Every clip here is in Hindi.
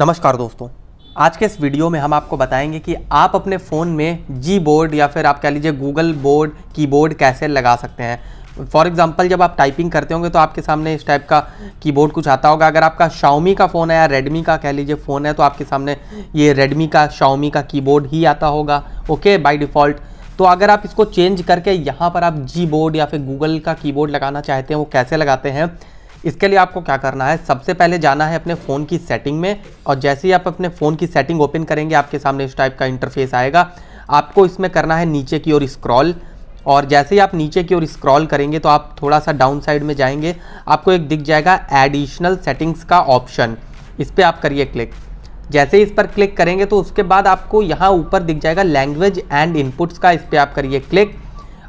नमस्कार दोस्तों आज के इस वीडियो में हम आपको बताएंगे कि आप अपने फ़ोन में जी बोर्ड या फिर आप कह लीजिए गूगल बोर्ड कीबोर्ड कैसे लगा सकते हैं फॉर एग्ज़ाम्पल जब आप टाइपिंग करते होंगे तो आपके सामने इस टाइप का कीबोर्ड कुछ आता होगा अगर आपका शाओमी का फ़ोन है या रेडमी का कह लीजिए फ़ोन है तो आपके सामने ये रेडमी का शाओमी का कीबोर्ड ही आता होगा ओके बाई डिफ़ॉल्ट तो अगर आप इसको चेंज करके यहाँ पर आप जी बोर्ड या फिर गूगल का कीबोर्ड लगाना चाहते हैं वो कैसे लगाते हैं इसके लिए आपको क्या करना है सबसे पहले जाना है अपने फ़ोन की सेटिंग में और जैसे ही आप अपने फ़ोन की सेटिंग ओपन करेंगे आपके सामने इस टाइप का इंटरफेस आएगा आपको इसमें करना है नीचे की ओर स्क्रॉल और जैसे ही आप नीचे की ओर स्क्रॉल करेंगे तो आप थोड़ा सा डाउन साइड में जाएंगे आपको एक दिख जाएगा एडिशनल सेटिंग्स का ऑप्शन इस पर आप करिए क्लिक जैसे ही इस पर क्लिक करेंगे तो उसके बाद आपको यहाँ ऊपर दिख जाएगा लैंग्वेज एंड इनपुट्स का इस पर आप करिए क्लिक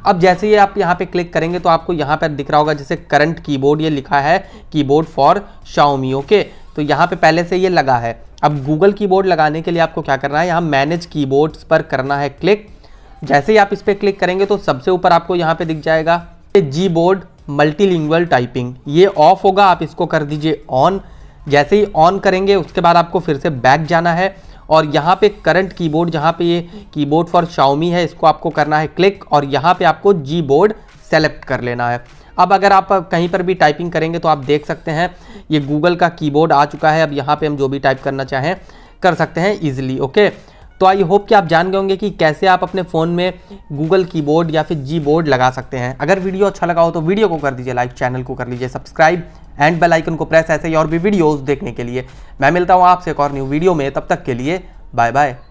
अब जैसे ही आप यहाँ पे क्लिक करेंगे तो आपको यहाँ पर दिख रहा होगा जैसे करंट कीबोर्ड ये लिखा है कीबोर्ड फॉर शाओमी ओके तो यहाँ पे पहले से ये लगा है अब गूगल कीबोर्ड लगाने के लिए आपको क्या करना है यहाँ मैनेज कीबोर्ड्स पर करना है क्लिक जैसे ही आप इस पर क्लिक करेंगे तो सबसे ऊपर आपको यहाँ पर दिख जाएगा जी बोर्ड मल्टीलिंगुअल टाइपिंग ये ऑफ होगा आप इसको कर दीजिए ऑन जैसे ही ऑन करेंगे उसके बाद आपको फिर से बैक जाना है और यहाँ पे करंट कीबोर्ड जहाँ पे ये कीबोर्ड फॉर शाओमी है इसको आपको करना है क्लिक और यहाँ पे आपको जी बोर्ड सेलेक्ट कर लेना है अब अगर आप कहीं पर भी टाइपिंग करेंगे तो आप देख सकते हैं ये गूगल का कीबोर्ड आ चुका है अब यहाँ पे हम जो भी टाइप करना चाहें कर सकते हैं ईजिली ओके तो आई होप कि आप जान गए होंगे कि कैसे आप अपने फ़ोन में गूगल कीबोर्ड या फिर जी बोर्ड लगा सकते हैं अगर वीडियो अच्छा लगा हो तो वीडियो को कर दीजिए लाइक चैनल को कर लीजिए सब्सक्राइब एंड बेल आइकन को प्रेस ऐसे ही और भी वीडियोस देखने के लिए मैं मिलता हूँ आपसे एक और न्यू वीडियो में तब तक के लिए बाय बाय